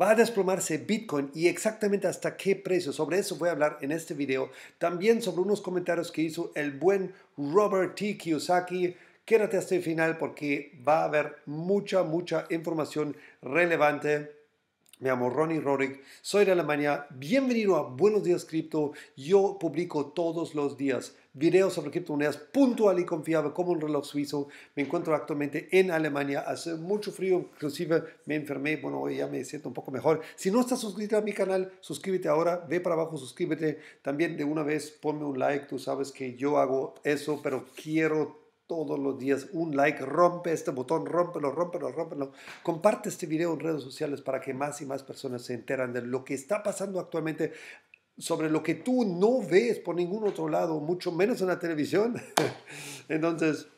¿Va a desplomarse Bitcoin y exactamente hasta qué precio? Sobre eso voy a hablar en este video. También sobre unos comentarios que hizo el buen Robert T. Kiyosaki. Quédate hasta el final porque va a haber mucha, mucha información relevante. Me llamo Ronnie rodriguez soy de Alemania. Bienvenido a Buenos Días Cripto. Yo publico todos los días videos sobre criptomonedas puntual y confiable como un reloj suizo. Me encuentro actualmente en Alemania, hace mucho frío, inclusive me enfermé, bueno, hoy ya me siento un poco mejor. Si no estás suscrito a mi canal, suscríbete ahora, ve para abajo, suscríbete. También de una vez ponme un like, tú sabes que yo hago eso, pero quiero todos los días un like, rompe este botón, rómpelo, rómpelo, rómpelo. Comparte este video en redes sociales para que más y más personas se enteran de lo que está pasando actualmente sobre lo que tú no ves por ningún otro lado, mucho menos en la televisión. Entonces,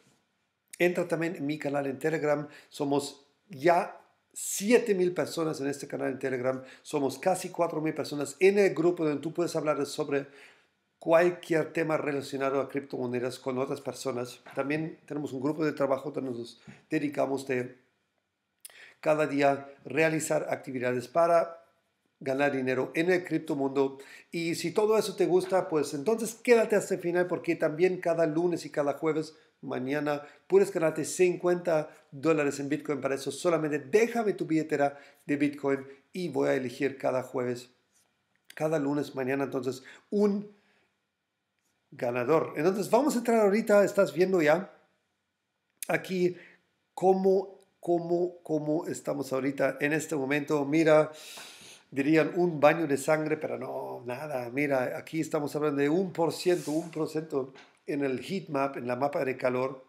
entra también en mi canal en Telegram. Somos ya mil personas en este canal en Telegram. Somos casi mil personas en el grupo donde tú puedes hablar sobre cualquier tema relacionado a criptomonedas con otras personas. También tenemos un grupo de trabajo donde nos dedicamos de cada día realizar actividades para ganar dinero en el cripto mundo Y si todo eso te gusta, pues entonces quédate hasta el final porque también cada lunes y cada jueves, mañana, puedes ganarte 50 dólares en Bitcoin. Para eso solamente déjame tu billetera de Bitcoin y voy a elegir cada jueves, cada lunes, mañana entonces un ganador. Entonces vamos a entrar ahorita, estás viendo ya aquí cómo, cómo, cómo estamos ahorita en este momento. Mira dirían un baño de sangre, pero no, nada. Mira, aquí estamos hablando de un por ciento, un por ciento en el heat map, en la mapa de calor.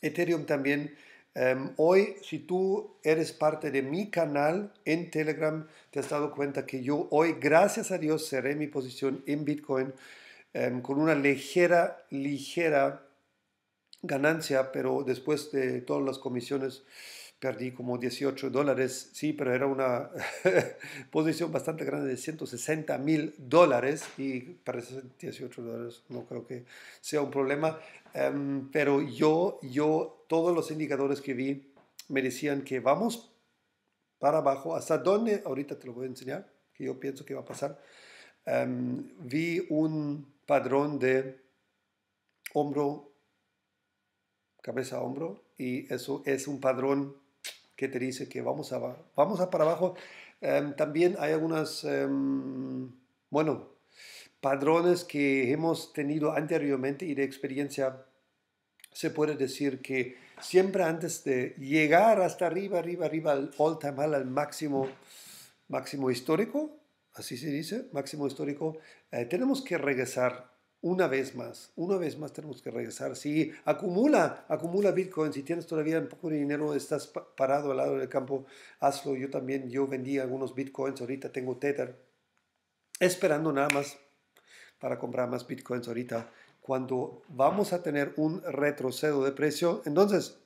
Ethereum también. Em, hoy, si tú eres parte de mi canal en Telegram, te has dado cuenta que yo hoy, gracias a Dios, cerré mi posición en Bitcoin em, con una ligera, ligera ganancia, pero después de todas las comisiones perdí como 18 dólares, sí, pero era una posición bastante grande de 160 mil dólares y para 18 dólares no creo que sea un problema, em, pero yo, yo, todos los indicadores que vi me decían que vamos para abajo, hasta dónde, ahorita te lo voy a enseñar, que yo pienso que va a pasar, em, vi un padrón de hombro, cabeza-hombro, y eso es un padrón que te dice que vamos, a, vamos a para abajo. Em, también hay algunas, em, bueno, padrones que hemos tenido anteriormente y de experiencia se puede decir que siempre antes de llegar hasta arriba, arriba, arriba al all time high, al máximo, máximo histórico, así se dice, máximo histórico, eh, tenemos que regresar una vez más, una vez más tenemos que regresar. Si acumula, acumula Bitcoin, si tienes todavía un poco de dinero, estás parado al lado del campo, hazlo. Yo también, yo vendí algunos Bitcoins, ahorita tengo Tether, esperando nada más para comprar más Bitcoins ahorita. Cuando vamos a tener un retrocedo de precio, entonces,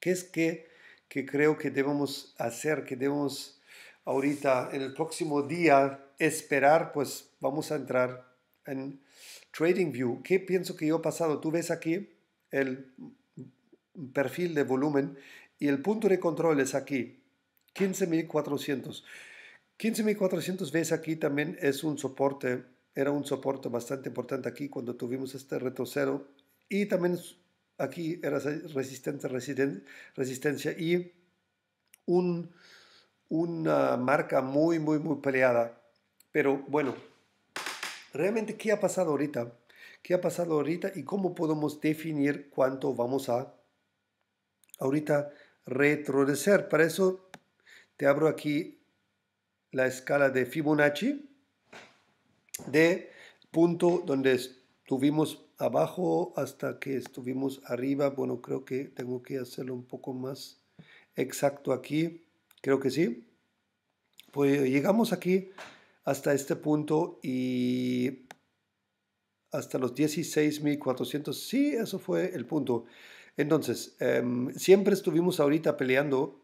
¿qué es que, que creo que debemos hacer? Que debemos ahorita, en el próximo día, esperar, pues vamos a entrar en TradingView, ¿qué pienso que yo he pasado? Tú ves aquí el perfil de volumen y el punto de control es aquí, 15.400. 15.400 ves aquí también es un soporte, era un soporte bastante importante aquí cuando tuvimos este retroceso y también aquí era resistencia, resistencia y un, una marca muy, muy, muy peleada. Pero bueno, realmente qué ha pasado ahorita, qué ha pasado ahorita y cómo podemos definir cuánto vamos a ahorita retroceder. Para eso te abro aquí la escala de Fibonacci de punto donde estuvimos abajo hasta que estuvimos arriba. Bueno, creo que tengo que hacerlo un poco más exacto aquí. Creo que sí. Pues llegamos aquí hasta este punto y hasta los 16.400. Sí, eso fue el punto. Entonces, em, siempre estuvimos ahorita peleando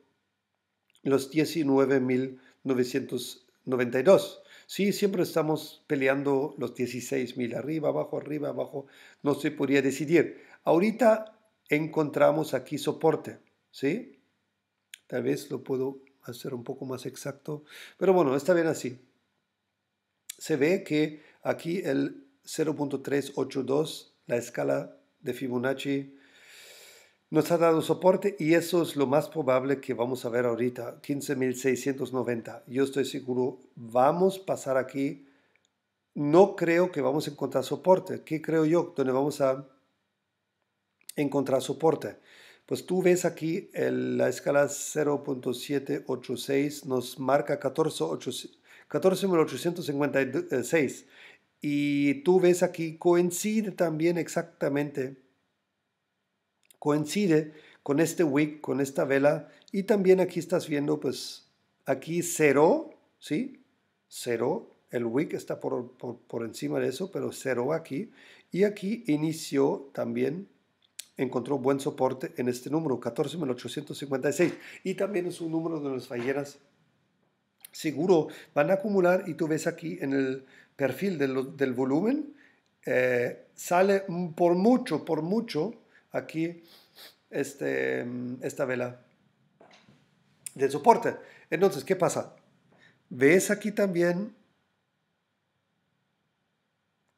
los 19.992. Sí, siempre estamos peleando los 16.000, arriba, abajo, arriba, abajo. No se podía decidir. Ahorita encontramos aquí soporte, ¿sí? Tal vez lo puedo hacer un poco más exacto. Pero bueno, está bien así se ve que aquí el 0.382, la escala de Fibonacci, nos ha dado soporte y eso es lo más probable que vamos a ver ahorita, 15.690. Yo estoy seguro, vamos a pasar aquí. No creo que vamos a encontrar soporte. ¿Qué creo yo? ¿Dónde vamos a encontrar soporte. Pues tú ves aquí la escala 0.786 nos marca 14.800. 14.856. Y tú ves aquí, coincide también exactamente, coincide con este wick, con esta vela, y también aquí estás viendo, pues, aquí cero, ¿sí? Cero, el wick está por, por, por encima de eso, pero cero aquí, y aquí inició también, encontró buen soporte en este número, 14.856, y también es un número de las falleras seguro van a acumular y tú ves aquí en el perfil del, volumen, eh, sale por mucho, por mucho aquí este, esta vela de soporte. Entonces, ¿qué pasa? Ves aquí también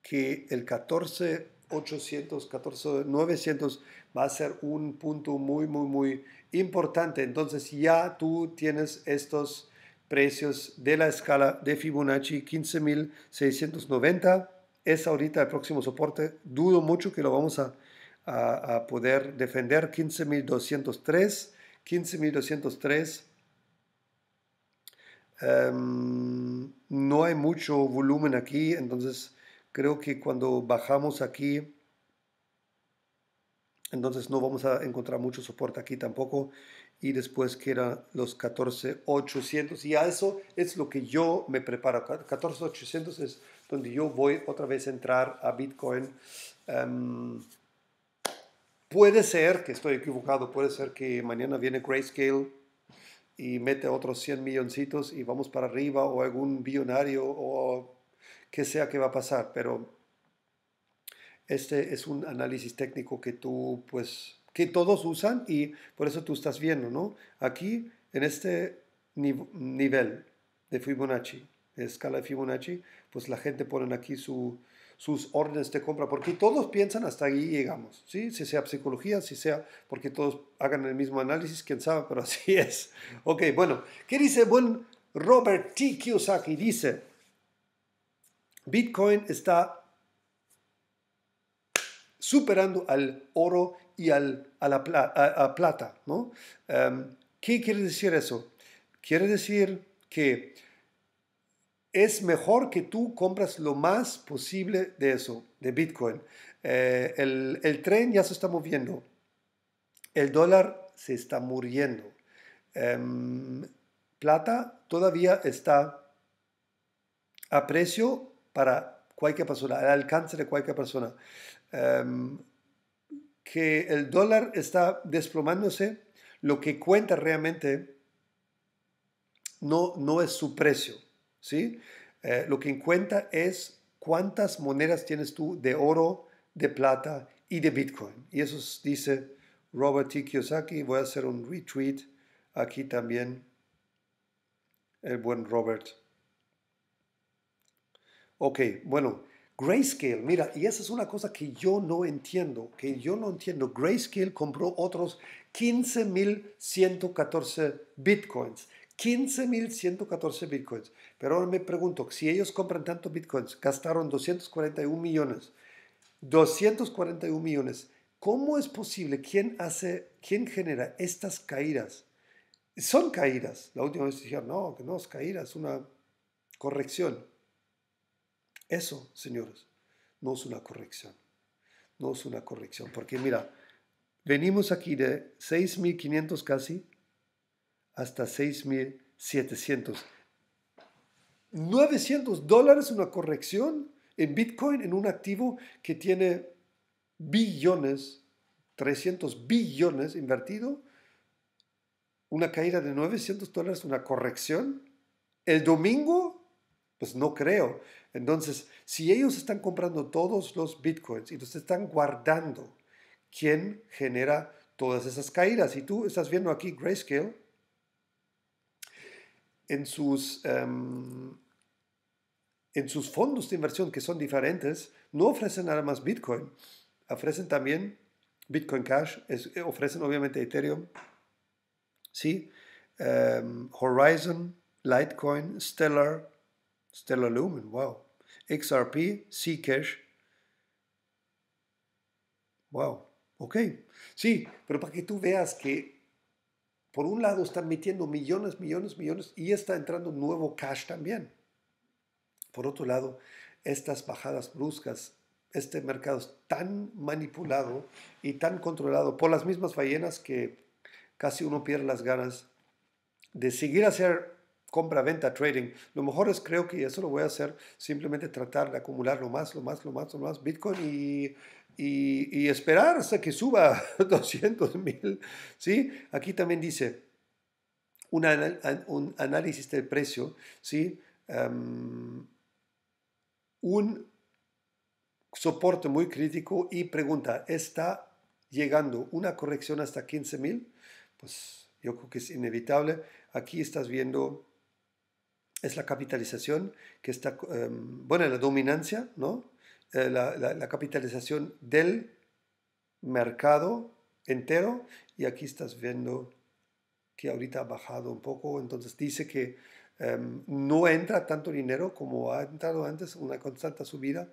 que el 14 14,900 900 va a ser un punto muy, muy, muy importante. Entonces ya tú tienes estos precios de la escala de Fibonacci 15.690. Es ahorita el próximo soporte. Dudo mucho que lo vamos a, a, poder defender. 15.203. 15.203. Em, no hay mucho volumen aquí, entonces creo que cuando bajamos aquí, entonces no vamos a encontrar mucho soporte aquí tampoco y después que eran los 14800 y a eso es lo que yo me preparo. 14800 es donde yo voy otra vez a entrar a Bitcoin. Em, puede ser que estoy equivocado, puede ser que mañana viene Grayscale y mete otros 100 milloncitos y vamos para arriba o algún billonario o que sea que va a pasar, pero este es un análisis técnico que tú pues que todos usan y por eso tú estás viendo, ¿no? Aquí, en este nivel de Fibonacci, de escala de Fibonacci, pues la gente pone aquí sus órdenes de compra, porque todos piensan hasta ahí llegamos, ¿sí? Si sea psicología, si sea porque todos hagan el mismo análisis, quién sabe, pero así es. Ok, bueno, ¿qué dice buen Robert T. Kiyosaki? Dice, Bitcoin está superando al oro y al, a la plata. ¿no? Em, ¿Qué quiere decir eso? Quiere decir que es mejor que tú compras lo más posible de eso, de Bitcoin. Eh, el, tren ya se está moviendo. El dólar se está muriendo. Em, plata todavía está a precio para cualquier persona, al alcance de cualquier persona. Em, que el dólar está desplomándose, lo que cuenta realmente no, no es su precio, ¿sí? Eh, lo que cuenta es cuántas monedas tienes tú de oro, de plata y de Bitcoin. Y eso dice Robert T. Kiyosaki. Voy a hacer un retweet aquí también. El buen Robert. Ok, bueno. Grayscale, mira, y esa es una cosa que yo no entiendo, que yo no entiendo. Grayscale compró otros 15.114 bitcoins. 15.114 bitcoins. Pero ahora me pregunto, si ellos compran tanto bitcoins, gastaron 241 millones. 241 millones. ¿Cómo es posible? ¿Quién hace, quién genera estas caídas? Son caídas. La última vez dijeron, no, que no es caída, es una corrección. Eso, señores, no es una corrección. No es una corrección. Porque mira, venimos aquí de 6.500 casi hasta 6.700. 900 dólares una corrección en Bitcoin, en un activo que tiene billones, 300 billones invertido, una caída de 900 dólares, una corrección. El domingo, pues no creo. Entonces, si ellos están comprando todos los bitcoins y los están guardando, ¿quién genera todas esas caídas? Y tú estás viendo aquí Grayscale en sus, em, en sus fondos de inversión que son diferentes, no ofrecen nada más bitcoin, ofrecen también Bitcoin Cash, ofrecen obviamente Ethereum, ¿sí? Em, Horizon, Litecoin, Stellar, Stellar Lumen, wow. XRP, Cash, Wow, ok. Sí, pero para que tú veas que por un lado están metiendo millones, millones, millones y está entrando nuevo cash también. Por otro lado, estas bajadas bruscas, este mercado es tan manipulado y tan controlado por las mismas ballenas que casi uno pierde las ganas de seguir hacer compra, venta, trading. Lo mejor es, creo que eso lo voy a hacer, simplemente tratar de acumular lo más, lo más, lo más, lo más Bitcoin y, esperar hasta que suba 200 mil. ¿sí? Aquí también dice un análisis del precio. ¿sí? un soporte muy crítico y pregunta, ¿está llegando una corrección hasta 15.000? Pues yo creo que es inevitable. Aquí estás viendo es la capitalización que está, em, bueno, la dominancia, ¿no? Eh, la, capitalización del mercado entero y aquí estás viendo que ahorita ha bajado un poco, entonces dice que em, no entra tanto dinero como ha entrado antes, una constante subida.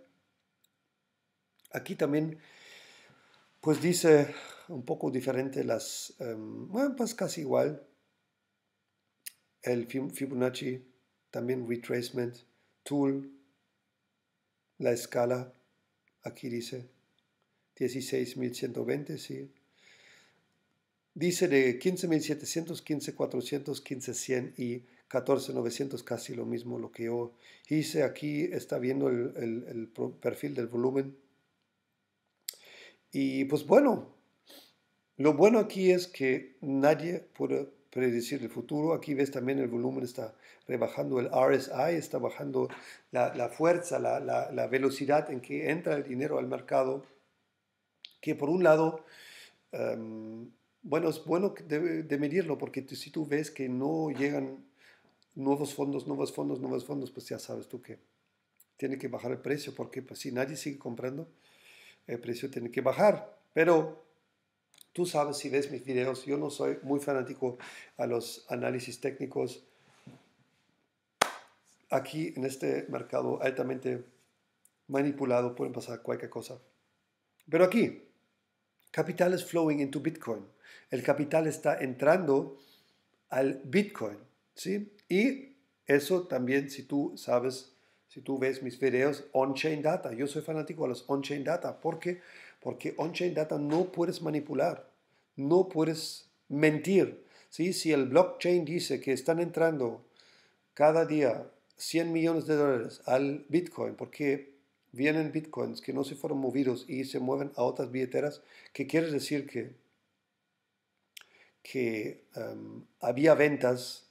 Aquí también, pues dice un poco diferente las, em, bueno, pues casi igual el Fibonacci también retracement, tool, la escala, aquí dice 16.120, sí. Dice de 15.700, 15.400, 15.100 y 14.900, casi lo mismo lo que yo hice. Aquí está viendo el, el perfil del volumen. Y pues bueno, lo bueno aquí es que nadie puede predecir el futuro. Aquí ves también el volumen está rebajando, el RSI está bajando la, fuerza, la, velocidad en que entra el dinero al mercado, que por un lado, em, bueno, es bueno de, medirlo, porque si tú ves que no llegan nuevos fondos, nuevos fondos, nuevos fondos, pues ya sabes tú que tiene que bajar el precio, porque pues si nadie sigue comprando, el precio tiene que bajar. Pero Tú sabes si ves mis videos, yo no soy muy fanático a los análisis técnicos. Aquí en este mercado altamente manipulado pueden pasar cualquier cosa. Pero aquí, capital es flowing into Bitcoin. El capital está entrando al Bitcoin, ¿sí? Y eso también, si tú sabes, si tú ves mis videos on-chain data, yo soy fanático a los on-chain data porque porque on-chain data no puedes manipular, no puedes mentir. ¿sí? Si el blockchain dice que están entrando cada día 100 millones de dólares al Bitcoin, porque vienen Bitcoins que no se fueron movidos y se mueven a otras billeteras, que quiere decir que, que em, había ventas,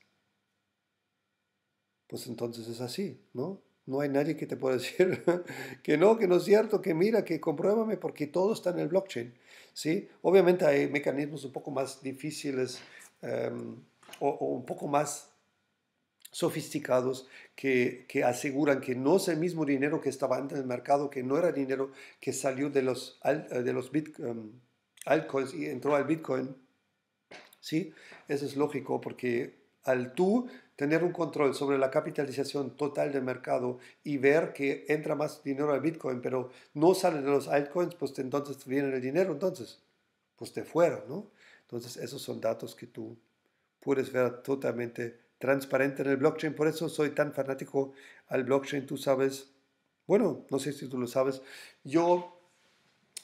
pues entonces es así, ¿no? No hay nadie que te pueda decir que no, que no es cierto, que mira, que compruébame, porque todo está en el blockchain. ¿sí? Obviamente hay mecanismos un poco más difíciles em, o, un poco más sofisticados que, aseguran que no es el mismo dinero que estaba antes en el mercado, que no era dinero que salió de los, eh, de los em, altcoins y entró al Bitcoin. ¿sí? Eso es lógico porque al tú tener un control sobre la capitalización total del mercado y ver que entra más dinero al Bitcoin, pero no sale de los altcoins, pues entonces viene el dinero, entonces, pues de fuera, ¿no? Entonces esos son datos que tú puedes ver totalmente transparente en el blockchain. Por eso soy tan fanático al blockchain, tú sabes. Bueno, no sé si tú lo sabes. Yo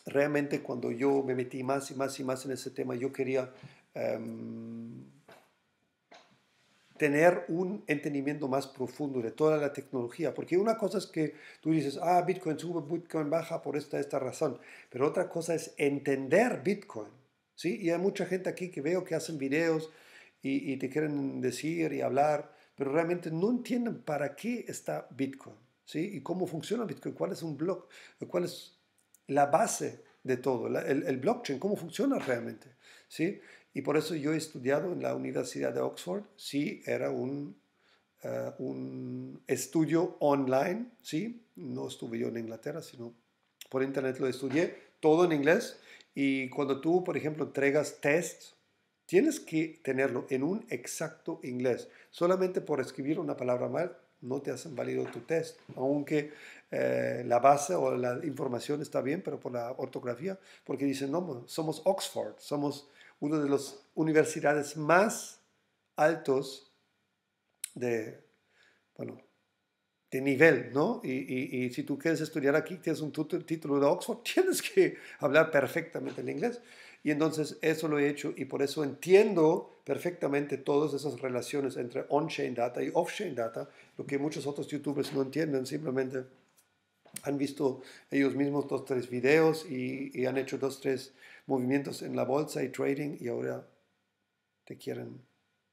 realmente cuando yo me metí más y más y más en ese tema, yo quería... Em, tener un entendimiento más profundo de toda la tecnología. Porque una cosa es que tú dices, ah, Bitcoin sube, Bitcoin baja por esta, esta razón. Pero otra cosa es entender Bitcoin. ¿sí? Y hay mucha gente aquí que veo que hacen videos y, te quieren decir y hablar, pero realmente no entienden para qué está Bitcoin. ¿sí? Y cómo funciona Bitcoin, cuál es un block, cuál es la base de todo, el, el blockchain, cómo funciona realmente. ¿sí? Y por eso yo he estudiado en la Universidad de Oxford, sí, era un, eh, un estudio online, sí, no estuve yo en Inglaterra, sino por internet lo estudié, todo en inglés. Y cuando tú, por ejemplo, entregas tests, tienes que tenerlo en un exacto inglés. Solamente por escribir una palabra mal no te hacen válido tu test, aunque eh, la base o la información está bien, pero por la ortografía, porque dicen, no, somos Oxford, somos una de las universidades más altos de, bueno, de nivel, ¿no? Y, si tú quieres estudiar aquí, tienes un título de Oxford, tienes que hablar perfectamente el inglés. Y entonces eso lo he hecho y por eso entiendo perfectamente todas esas relaciones entre on-chain data y off-chain data, lo que muchos otros youtubers no entienden, simplemente han visto ellos mismos dos, tres videos y, y han hecho dos, tres movimientos en la bolsa y trading y ahora te quieren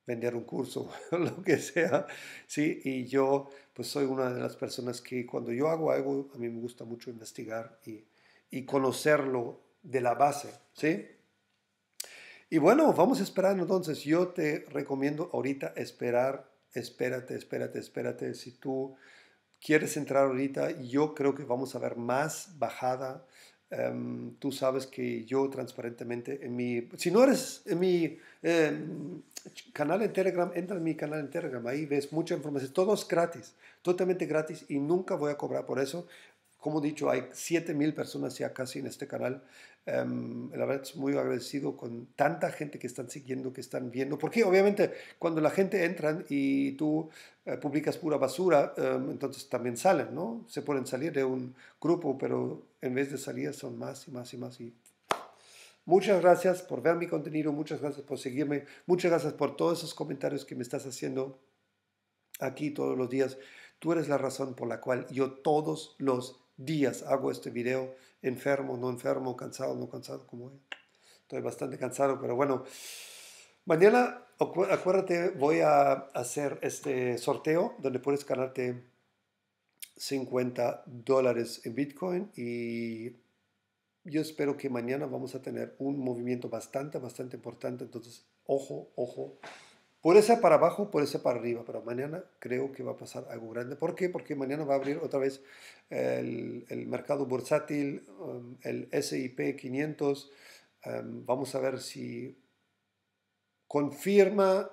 vender un curso o lo que sea, ¿sí? Y yo, pues soy una de las personas que cuando yo hago algo, a mí me gusta mucho investigar y, y conocerlo de la base, ¿sí? Y bueno, vamos a esperar entonces. Yo te recomiendo ahorita esperar, espérate, espérate, espérate. Si tú quieres entrar ahorita, yo creo que vamos a ver más bajada Em, tú sabes que yo transparentemente en mi, si no eres en mi em, canal en Telegram, entra en mi canal en Telegram, ahí ves mucha información, todo es gratis, totalmente gratis y nunca voy a cobrar por eso. Como he dicho, hay 7000 personas ya casi en este canal. Em, la verdad es muy agradecido con tanta gente que están siguiendo, que están viendo, porque obviamente cuando la gente entra y tú eh, publicas pura basura, entonces también salen, ¿no? Se pueden salir de un grupo, pero en vez de salidas son más y más y más. Y... Muchas gracias por ver mi contenido, muchas gracias por seguirme, muchas gracias por todos esos comentarios que me estás haciendo aquí todos los días. Tú eres la razón por la cual yo todos los días hago este video, enfermo, no enfermo, cansado, no cansado, como estoy bastante cansado, pero bueno. Mañana, acuérdate, voy a hacer este sorteo donde puedes ganarte 50 dólares en Bitcoin y yo espero que mañana vamos a tener un movimiento bastante, bastante importante. Entonces, ojo, ojo. Puede ser para abajo, puede ser para arriba, pero mañana creo que va a pasar algo grande. ¿Por qué? Porque mañana va a abrir otra vez el, el mercado bursátil, um, el SIP 500. Um, vamos a ver si confirma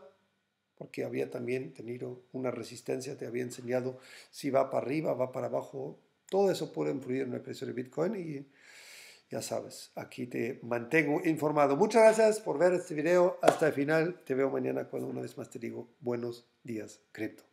porque había también tenido una resistencia, te había enseñado si va para arriba, va para abajo, todo eso puede influir en el precio de Bitcoin y ya sabes, aquí te mantengo informado. Muchas gracias por ver este video hasta el final. Te veo mañana cuando una vez más te digo buenos días, cripto.